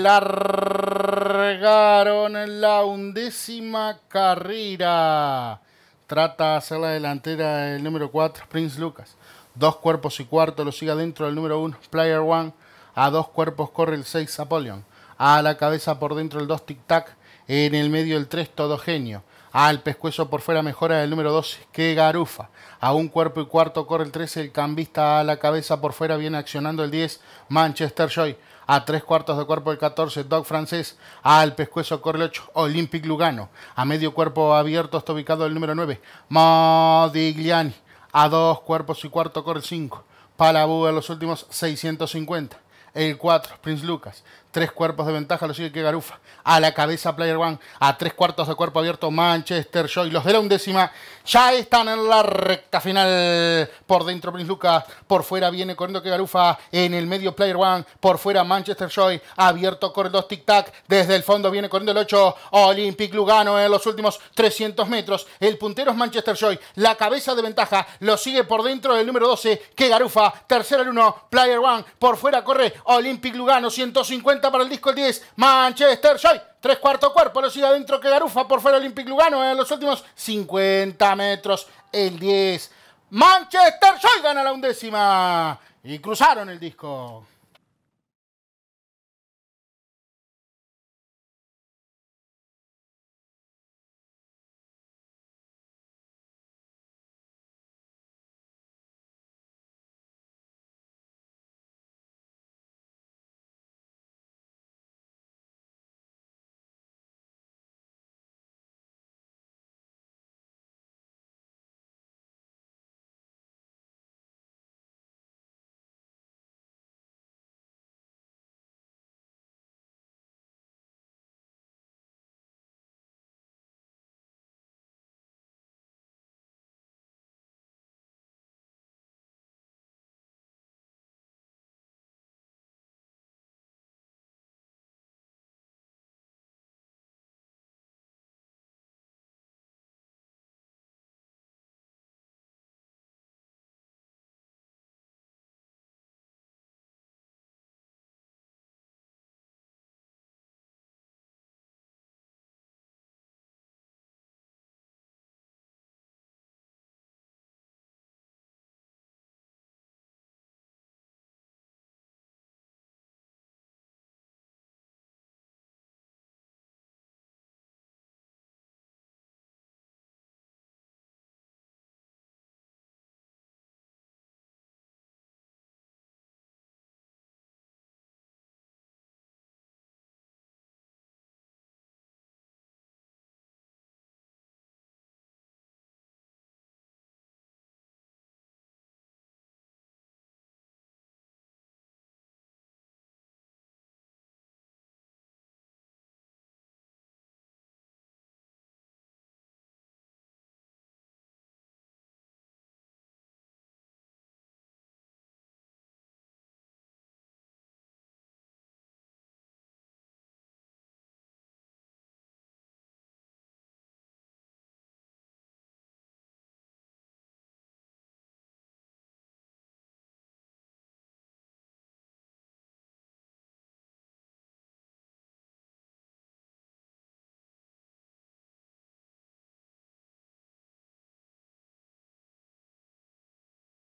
largaron la undécima carrera. Trata de hacer la delantera el número 4, Prince Lucas. Dos cuerpos y cuarto lo sigue adentro el número 1, Player One. A dos cuerpos corre el 6, Apollyon. A la cabeza por dentro el 2, Tic Tac. En el medio el 3, todo genio. Al ah, pescueso pescuezo por fuera mejora el número 12, que garufa. A un cuerpo y cuarto corre el 13, el cambista a la cabeza por fuera viene accionando el 10, Manchester Joy. A tres cuartos de cuerpo el 14, Dog francés. Al ah, pescuezo corre el 8, Olympic Lugano. A medio cuerpo abierto está ubicado el número 9, Modigliani. A dos cuerpos y cuarto corre el 5, Palabú en los últimos 650 el 4, Prince Lucas. Tres cuerpos de ventaja lo sigue que Garufa. A la cabeza Player One. A tres cuartos de cuerpo abierto Manchester Joy. Los de la undécima ya están en la recta final. Por dentro Prince Lucas. Por fuera viene corriendo que Garufa. En el medio Player One. Por fuera Manchester Joy. Abierto corre dos tic tac. Desde el fondo viene corriendo el 8. Olympic Lugano en los últimos 300 metros. El puntero es Manchester Joy. La cabeza de ventaja lo sigue por dentro el número 12 que Garufa. Tercero el 1. Player One. Por fuera corre Olympic Lugano, 150 para el disco el 10. Manchester Joy. Tres cuarto cuerpo, lo sigue adentro que Garufa por fuera Olympic Lugano en eh, los últimos 50 metros. El 10. Manchester Joy gana la undécima. Y cruzaron el disco.